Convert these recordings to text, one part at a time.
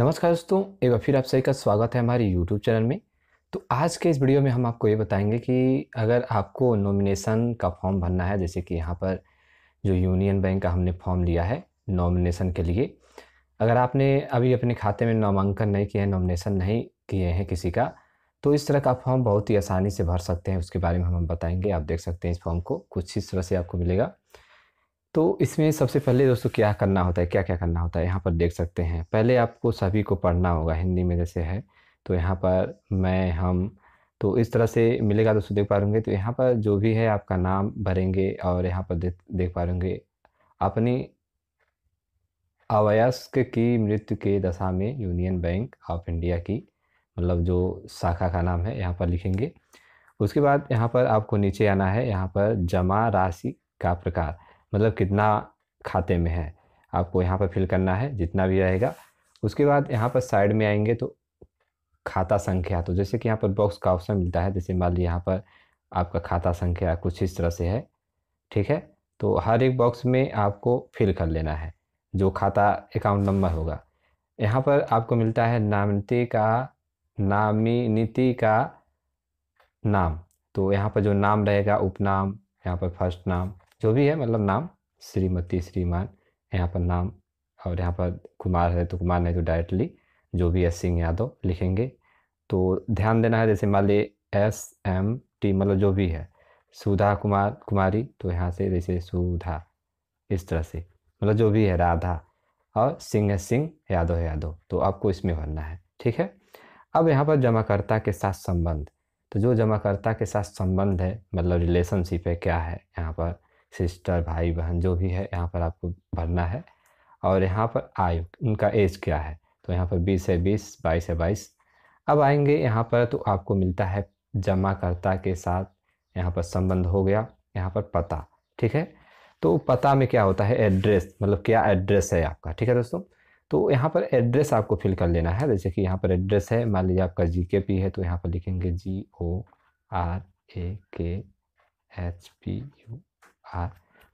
नमस्कार दोस्तों एक बार फिर आप सभी का स्वागत है हमारे YouTube चैनल में तो आज के इस वीडियो में हम आपको ये बताएंगे कि अगर आपको नॉमिनेशन का फॉर्म भरना है जैसे कि यहाँ पर जो यूनियन बैंक का हमने फॉर्म लिया है नॉमिनेशन के लिए अगर आपने अभी अपने खाते में नामांकन नहीं किया है नॉमिनेशन नहीं किए हैं किसी का तो इस तरह का फॉर्म बहुत ही आसानी से भर सकते हैं उसके बारे में हम बताएंगे आप देख सकते हैं इस फॉर्म को कुछ इस तरह से आपको मिलेगा तो इसमें सबसे पहले दोस्तों क्या करना होता है क्या क्या करना होता है यहाँ पर देख सकते हैं पहले आपको सभी को पढ़ना होगा हिंदी में जैसे है तो यहाँ पर मैं हम तो इस तरह से मिलेगा दोस्तों देख पा तो यहाँ पर जो भी है आपका नाम भरेंगे और यहाँ पर देख देख पा अपनी अवयस्क की मृत्यु के दशा में यूनियन बैंक ऑफ इंडिया की मतलब जो शाखा का नाम है यहाँ पर लिखेंगे उसके बाद यहाँ पर आपको नीचे आना है यहाँ पर जमा राशि का प्रकार मतलब कितना खाते में है आपको यहाँ पर फिल करना है जितना भी रहेगा उसके बाद यहाँ पर साइड में आएंगे तो खाता संख्या तो जैसे कि यहाँ पर बॉक्स का ऑप्शन मिलता है जैसे मान ली यहाँ पर आपका खाता संख्या कुछ इस तरह से है ठीक है तो हर एक बॉक्स में आपको फिल कर लेना है जो खाता अकाउंट नंबर होगा यहाँ पर आपको मिलता है नामती का नामी नीति का नाम तो यहाँ पर जो नाम रहेगा उपनाम यहाँ पर फर्स्ट नाम जो भी है मतलब नाम श्रीमती श्रीमान यहाँ पर नाम और यहाँ पर कुमार है तो कुमार नहीं तो डायरेक्टली जो भी है सिंह यादव लिखेंगे तो ध्यान देना है जैसे मान ली एस एम टी मतलब जो भी है सुधा कुमार कुमारी तो यहाँ से जैसे सुधा इस तरह से मतलब जो भी है राधा और सिंह है सिंह यादव यादव तो आपको इसमें भरना है ठीक है अब यहाँ पर जमाकर्ता के साथ संबंध तो जो जमाकर्ता के साथ संबंध है मतलब रिलेशनशिप है क्या है यहाँ पर सिस्टर भाई बहन जो भी है यहाँ पर आपको भरना है और यहाँ पर आयु उनका एज क्या है तो यहाँ पर बीस है बीस बाईस है बाईस अब आएंगे यहाँ पर तो आपको मिलता है जमाकर्ता के साथ यहाँ पर संबंध हो गया यहाँ पर पता ठीक है तो पता में क्या होता है एड्रेस मतलब क्या एड्रेस है आपका ठीक है दोस्तों तो यहाँ पर एड्रेस आपको फिल कर लेना है जैसे कि यहाँ पर एड्रेस है मान लीजिए आपका जी के पी है तो यहाँ पर लिखेंगे जी ओ R A K H P U आ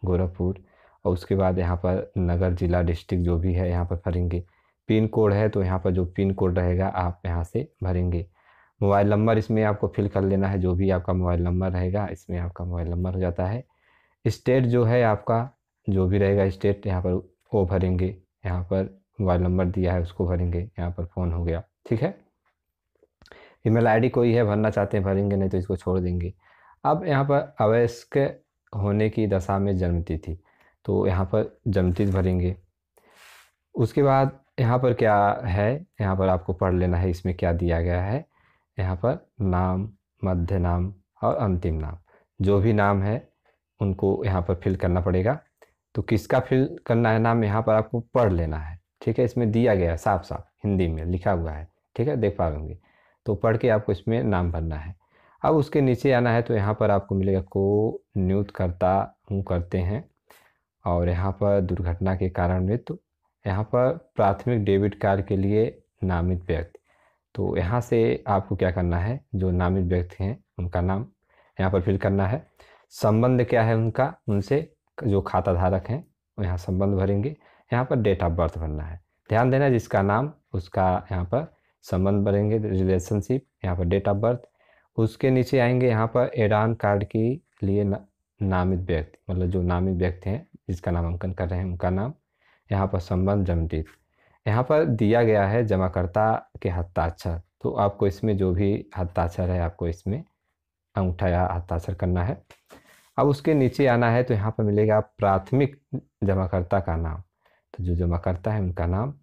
गोरखपुर और उसके बाद यहाँ पर नगर जिला डिस्ट्रिक्ट जो भी है यहाँ पर भरेंगे पिन कोड है तो यहाँ पर जो पिन कोड रहेगा आप यहाँ से भरेंगे मोबाइल नंबर इसमें आपको फिल कर लेना है जो भी आपका मोबाइल नंबर रहेगा इसमें आपका मोबाइल नंबर हो जाता है स्टेट जो है आपका जो भी रहेगा स्टेट यहाँ पर वो भरेंगे यहाँ पर मोबाइल नंबर दिया है उसको भरेंगे यहाँ पर फ़ोन हो गया ठीक है ईमेल आईडी कोई है भरना चाहते हैं भरेंगे नहीं तो इसको छोड़ देंगे अब यहाँ पर अवश्य होने की दशा में जन्मती थी तो यहाँ पर जन्मती भरेंगे उसके बाद यहाँ पर क्या है यहाँ पर आपको पढ़ लेना है इसमें क्या दिया गया है यहाँ पर नाम मध्य नाम और अंतिम नाम जो भी नाम है उनको यहाँ पर फिल करना पड़ेगा तो किसका फिल करना है नाम यहाँ पर आपको पढ़ लेना है ठीक है इसमें दिया गया है साफ साफ हिंदी में लिखा हुआ है ठीक है देख पा तो पढ़ के आपको इसमें नाम भरना है अब उसके नीचे आना है तो यहाँ पर आपको मिलेगा को नियुक्त करता हूँ करते हैं और यहाँ पर दुर्घटना के कारण मृत्यु यहाँ पर प्राथमिक डेबिट कार्ड के लिए नामित व्यक्ति तो यहाँ से आपको क्या करना है जो नामित व्यक्ति हैं उनका नाम यहाँ पर फिल करना है संबंध क्या है उनका उनसे जो खाता धारक हैं यहाँ संबंध भरेंगे यहाँ पर डेट ऑफ बर्थ भरना है ध्यान देना जिसका नाम उसका यहाँ पर संबंध भरेंगे रिलेशनशिप यहाँ पर डेट ऑफ बर्थ उसके नीचे आएंगे यहाँ पर एडान कार्ड के लिए ना, नामित व्यक्ति मतलब जो नामित व्यक्ति हैं जिसका नामांकन कर रहे हैं उनका नाम यहाँ पर संबंध जमटित यहाँ पर दिया गया है जमाकर्ता के हस्ताक्षर तो आपको इसमें जो भी हस्ताक्षर है आपको इसमें अंगूठा या हस्ताक्षर करना है अब उसके नीचे आना है तो यहाँ पर मिलेगा प्राथमिक जमाकर्ता का नाम तो जो जमाकर्ता है उनका नाम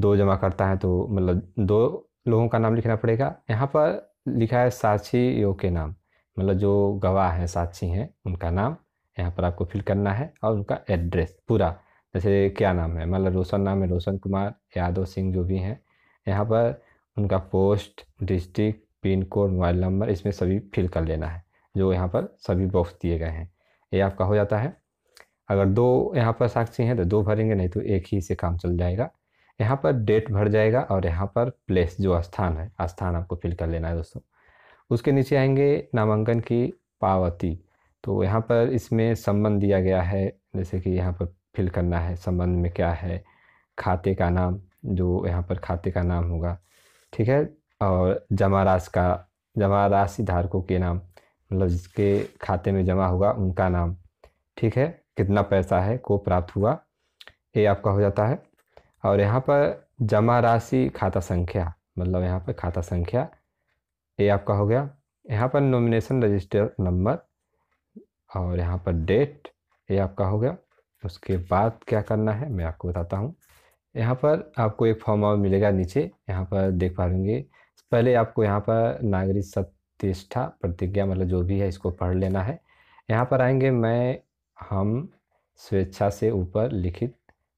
दो जमाकर्ता है तो मतलब दो लोगों का नाम लिखना पड़ेगा यहाँ पर लिखा है योग के नाम मतलब जो गवाह हैं साक्षी हैं उनका नाम यहाँ पर आपको फिल करना है और उनका एड्रेस पूरा जैसे क्या नाम है मतलब रोशन नाम है रोशन कुमार यादव सिंह जो भी हैं यहाँ पर उनका post district pin code mobile number इसमें सभी फिल कर लेना है जो यहाँ पर सभी बॉक्स दिए गए हैं ये आपका हो जाता है अगर दो यहाँ पर साक्षी हैं तो दो भरेंगे नहीं तो एक ही से काम चल जाएगा यहाँ पर डेट भर जाएगा और यहाँ पर प्लेस जो स्थान है स्थान आपको फिल कर लेना है दोस्तों उसके नीचे आएंगे नामांकन की पावती तो यहाँ पर इसमें संबंध दिया गया है जैसे कि यहाँ पर फिल करना है संबंध में क्या है खाते का नाम जो यहाँ पर खाते का नाम होगा ठीक है और जमा राशि का जमा राशि धारकों के नाम मतलब जिसके खाते में जमा होगा उनका नाम ठीक है कितना पैसा है को प्राप्त हुआ ये आपका हो जाता है और यहाँ पर जमा राशि खाता संख्या मतलब यहाँ पर खाता संख्या ये आपका हो गया यहाँ पर नॉमिनेशन रजिस्टर नंबर और यहाँ पर डेट ये आपका हो गया उसके बाद क्या करना है मैं आपको बताता हूँ यहाँ पर आपको एक फॉर्म और मिलेगा नीचे यहाँ पर देख पा लेंगे पहले आपको यहाँ पर नागरिक सत्यष्ठा प्रतिज्ञा मतलब जो भी है इसको पढ़ लेना है यहाँ पर आएंगे मैं हम स्वेच्छा से ऊपर लिखित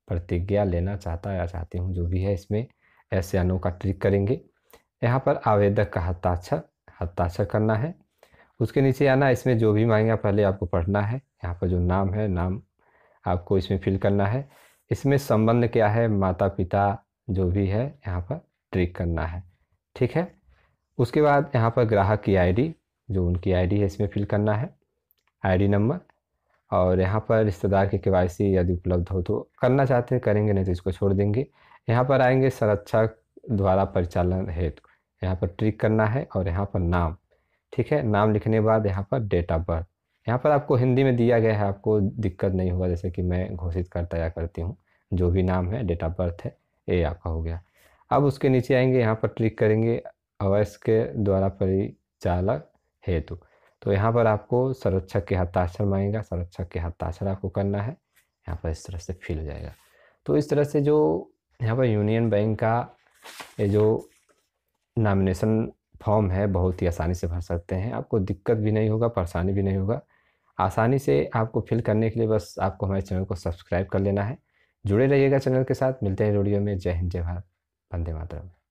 प्रतिज्ञा लेना चाहता या चाहती हूँ जो भी है इसमें ऐसे अनु का ट्रिक करेंगे यहाँ पर आवेदक का हस्ताक्षर हस्ताक्षर करना है उसके नीचे आना इसमें जो भी मांगेगा पहले आपको पढ़ना है यहाँ पर जो नाम है नाम आपको इसमें फिल करना है इसमें संबंध क्या है माता पिता जो भी है यहाँ पर ट्रिक करना है ठीक है उसके बाद यहाँ पर ग्राहक की आईडी जो उनकी आईडी है इसमें फिल करना है आईडी नंबर और यहाँ पर रिश्तेदार की के यदि उपलब्ध हो तो करना चाहते हैं करेंगे नहीं तो इसको छोड़ देंगे यहाँ पर आएंगे संरक्षक द्वारा परिचालन हेतु यहाँ पर ट्रिक करना है और यहाँ पर नाम ठीक है नाम लिखने के बाद यहाँ पर डेट ऑफ बर्थ यहाँ पर आपको हिंदी में दिया गया है आपको दिक्कत नहीं होगा जैसे कि मैं घोषित करता या करती हूँ जो भी नाम है डेट ऑफ बर्थ है ये आपका हो गया अब उसके नीचे आएंगे यहाँ पर ट्रिक करेंगे अवैस के द्वारा परिचालक हेतु तो यहाँ पर आपको संरक्षक के हस्ताक्षर मांगेगा संरक्षक के हस्ताक्षर आपको करना है यहाँ पर इस तरह से फिल हो जाएगा तो इस तरह से जो यहाँ पर यूनियन बैंक का ये जो नामिनेशन फॉर्म है बहुत ही आसानी से भर सकते हैं आपको दिक्कत भी नहीं होगा परेशानी भी नहीं होगा आसानी से आपको फिल करने के लिए बस आपको हमारे चैनल को सब्सक्राइब कर लेना है जुड़े रहिएगा चैनल के साथ मिलते हैं रेडियो में जय हिंद जय भारत वंदे मातरम